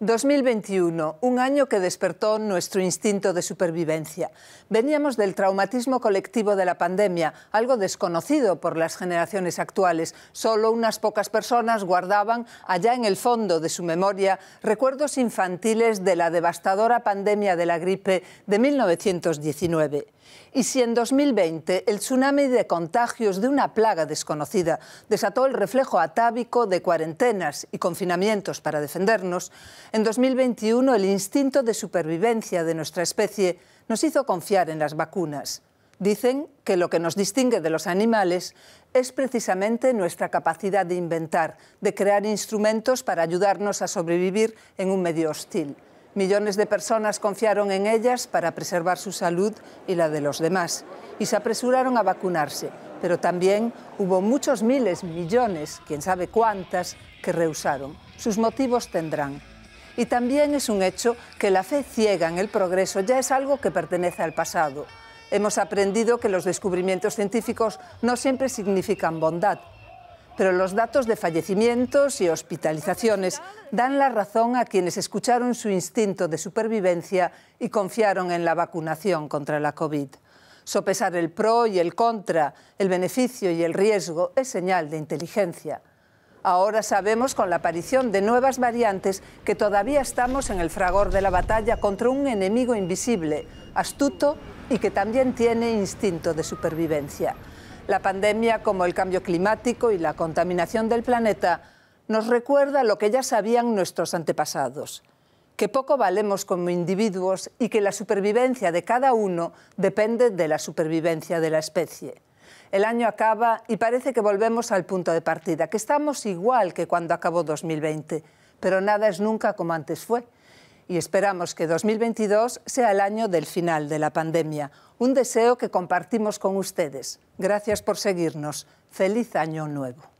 2021, un año que despertó nuestro instinto de supervivencia. Veníamos del traumatismo colectivo de la pandemia, algo desconocido por las generaciones actuales. Solo unas pocas personas guardaban allá en el fondo de su memoria recuerdos infantiles de la devastadora pandemia de la gripe de 1919. Y si en 2020 el tsunami de contagios de una plaga desconocida desató el reflejo atávico de cuarentenas y confinamientos para defendernos, en 2021, el instinto de supervivencia de nuestra especie nos hizo confiar en las vacunas. Dicen que lo que nos distingue de los animales es precisamente nuestra capacidad de inventar, de crear instrumentos para ayudarnos a sobrevivir en un medio hostil. Millones de personas confiaron en ellas para preservar su salud y la de los demás y se apresuraron a vacunarse, pero también hubo muchos miles, millones, quién sabe cuántas, que rehusaron. Sus motivos tendrán. Y también es un hecho que la fe ciega en el progreso ya es algo que pertenece al pasado. Hemos aprendido que los descubrimientos científicos no siempre significan bondad, pero los datos de fallecimientos y hospitalizaciones dan la razón a quienes escucharon su instinto de supervivencia y confiaron en la vacunación contra la COVID. Sopesar el pro y el contra, el beneficio y el riesgo es señal de inteligencia. Ahora sabemos con la aparición de nuevas variantes que todavía estamos en el fragor de la batalla contra un enemigo invisible, astuto y que también tiene instinto de supervivencia. La pandemia, como el cambio climático y la contaminación del planeta, nos recuerda lo que ya sabían nuestros antepasados, que poco valemos como individuos y que la supervivencia de cada uno depende de la supervivencia de la especie. El año acaba y parece que volvemos al punto de partida, que estamos igual que cuando acabó 2020, pero nada es nunca como antes fue. Y esperamos que 2022 sea el año del final de la pandemia, un deseo que compartimos con ustedes. Gracias por seguirnos. Feliz año nuevo.